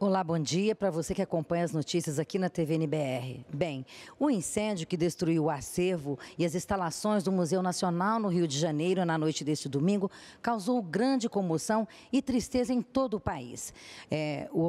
Olá, bom dia para você que acompanha as notícias aqui na TV NBR. Bem, o incêndio que destruiu o acervo e as instalações do Museu Nacional no Rio de Janeiro na noite deste domingo causou grande comoção e tristeza em todo o país. É, o,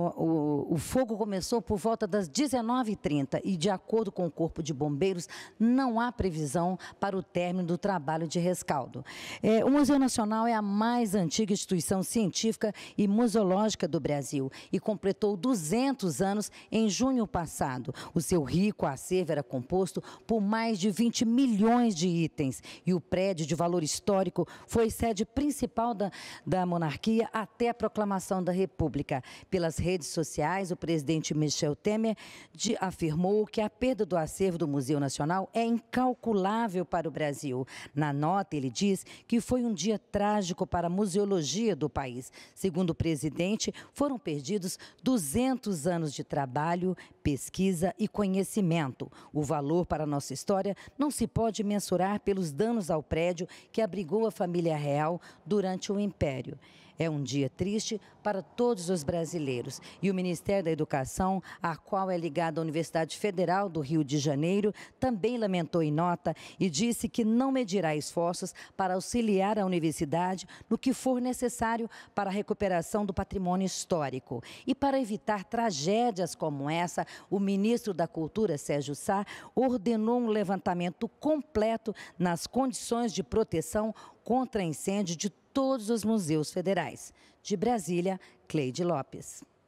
o, o, fogo começou por volta das 19h30 e, de acordo com o Corpo de Bombeiros, não há previsão para o término do trabalho de rescaldo. É, o Museu Nacional é a mais antiga instituição científica e museológica do Brasil e completou completou 200 anos em junho passado. O seu rico acervo era composto por mais de 20 milhões de itens e o prédio de valor histórico foi sede principal da, da monarquia até a proclamação da República. Pelas redes sociais, o presidente Michel Temer de, afirmou que a perda do acervo do Museu Nacional é incalculável para o Brasil. Na nota, ele diz que foi um dia trágico para a museologia do país. Segundo o presidente, foram perdidos 200 anos de trabalho, pesquisa e conhecimento. O valor para a nossa história não se pode mensurar pelos danos ao prédio que abrigou a família real durante o Império. É um dia triste para todos os brasileiros e o Ministério da Educação, a qual é ligado à Universidade Federal do Rio de Janeiro, também lamentou em nota e disse que não medirá esforços para auxiliar a universidade no que for necessário para a recuperação do patrimônio histórico. E para evitar tragédias como essa, o ministro da Cultura, Sérgio Sá, ordenou um levantamento completo nas condições de proteção contra incêndio de todos os museus federais. De Brasília, Cleide Lopes.